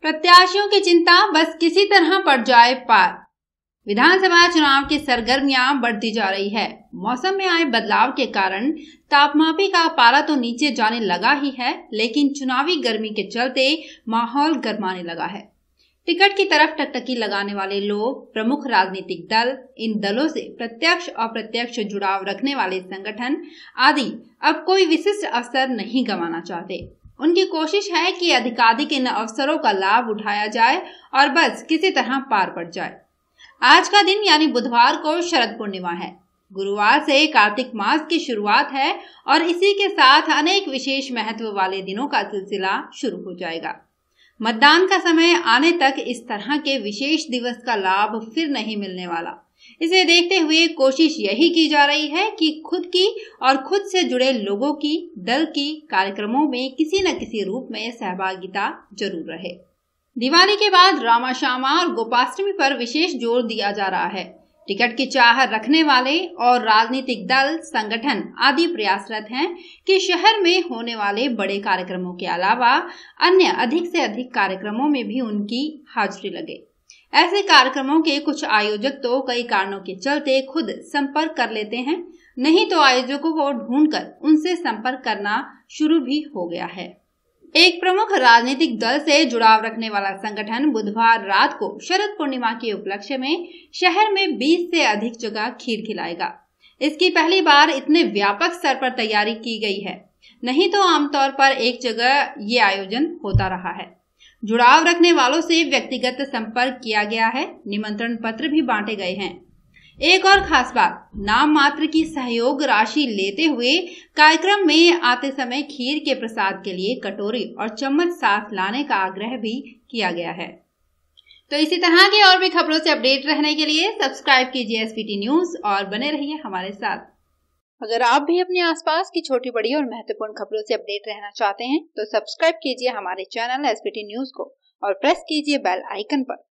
प्रत्याशियों की चिंता बस किसी तरह पड़ जाए पार विधानसभा चुनाव की सरगर्मियां बढ़ती जा रही है मौसम में आए बदलाव के कारण तापमापी का पारा तो नीचे जाने लगा ही है लेकिन चुनावी गर्मी के चलते माहौल गर्माने लगा है टिकट की तरफ टकटकी लगाने वाले लोग प्रमुख राजनीतिक दल इन दलों से प्रत्यक्ष और प्रत्यक्ष जुड़ाव रखने वाले संगठन आदि अब कोई विशिष्ट अवसर नहीं गंवाना चाहते उनकी कोशिश है कि अधिकाधिक इन अवसरों का लाभ उठाया जाए और बस किसी तरह पार पड़ जाए आज का दिन यानी बुधवार को शरद पूर्णिमा है गुरुवार से कार्तिक मास की शुरुआत है और इसी के साथ अनेक विशेष महत्व वाले दिनों का सिलसिला शुरू हो जाएगा मतदान का समय आने तक इस तरह के विशेष दिवस का लाभ फिर नहीं मिलने वाला इसे देखते हुए कोशिश यही की जा रही है कि खुद की और खुद से जुड़े लोगों की दल की कार्यक्रमों में किसी न किसी रूप में सहभागिता जरूर रहे दिवाली के बाद रामा श्यामा और गोपाष्टमी पर विशेष जोर दिया जा रहा है टिकट की चाह रखने वाले और राजनीतिक दल संगठन आदि प्रयासरत हैं कि शहर में होने वाले बड़े कार्यक्रमों के अलावा अन्य अधिक से अधिक कार्यक्रमों में भी उनकी हाजिरी लगे ऐसे कार्यक्रमों के कुछ आयोजक तो कई कारणों के चलते खुद संपर्क कर लेते हैं नहीं तो आयोजकों को ढूंढकर उनसे संपर्क करना शुरू भी हो गया है एक प्रमुख राजनीतिक दल से जुड़ाव रखने वाला संगठन बुधवार रात को शरद पूर्णिमा के उपलक्ष्य में शहर में 20 से अधिक जगह खीर खिलाएगा इसकी पहली बार इतने व्यापक स्तर पर तैयारी की गई है नहीं तो आमतौर पर एक जगह ये आयोजन होता रहा है जुड़ाव रखने वालों से व्यक्तिगत संपर्क किया गया है निमंत्रण पत्र भी बांटे गए हैं एक और खास बात नाम मात्र की सहयोग राशि लेते हुए कार्यक्रम में आते समय खीर के प्रसाद के लिए कटोरी और चम्मच साथ लाने का आग्रह भी किया गया है तो इसी तरह के और भी खबरों से अपडेट रहने के लिए सब्सक्राइब कीजिए एसपीटी न्यूज और बने रहिए हमारे साथ अगर आप भी अपने आसपास की छोटी बड़ी और महत्वपूर्ण खबरों से अपडेट रहना चाहते हैं तो सब्सक्राइब कीजिए हमारे चैनल एसपीटी न्यूज को और प्रेस कीजिए बेल आइकन पर